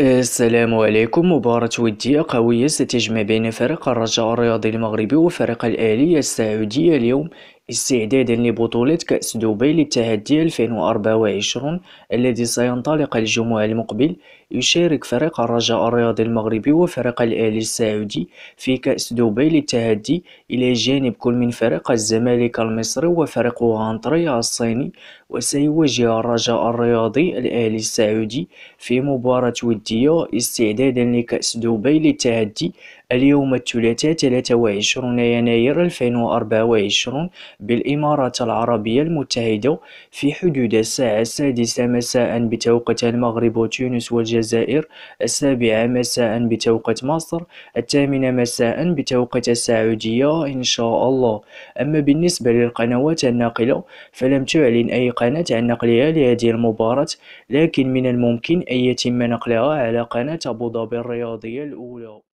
السلام عليكم مباراة ودية قوية ستجمع بين فريق الرجاء الرياضي المغربي وفريق الأهلي السعودية اليوم استعداد لبطولة كأس دبي للتهدي 2024 الذي سينطلق الجمعة المقبل يشارك فريق الرجاء الرياضي المغربي وفريق الأهلي السعودي في كأس دبي للتهدي إلى جانب كل من فريق الزمالك المصري وفريق غانطريا الصيني وسيواجه الرجاء الرياضي الأهلي السعودي في مباراة ودية استعدادا لكأس دبي للتهدي اليوم الثلاثاء 23 يناير 2024 بالإمارات العربية المتحدة في حدود الساعة السادسة مساء بتوقيت المغرب وتونس والجزائر السابعة مساء بتوقيت مصر الثامنة مساء بتوقيت السعودية إن شاء الله أما بالنسبة للقنوات الناقلة فلم تعلن أي قناة عن نقلها لهذه المباراة لكن من الممكن أن يتم نقلها على قناة أبوظبي الرياضية الأولى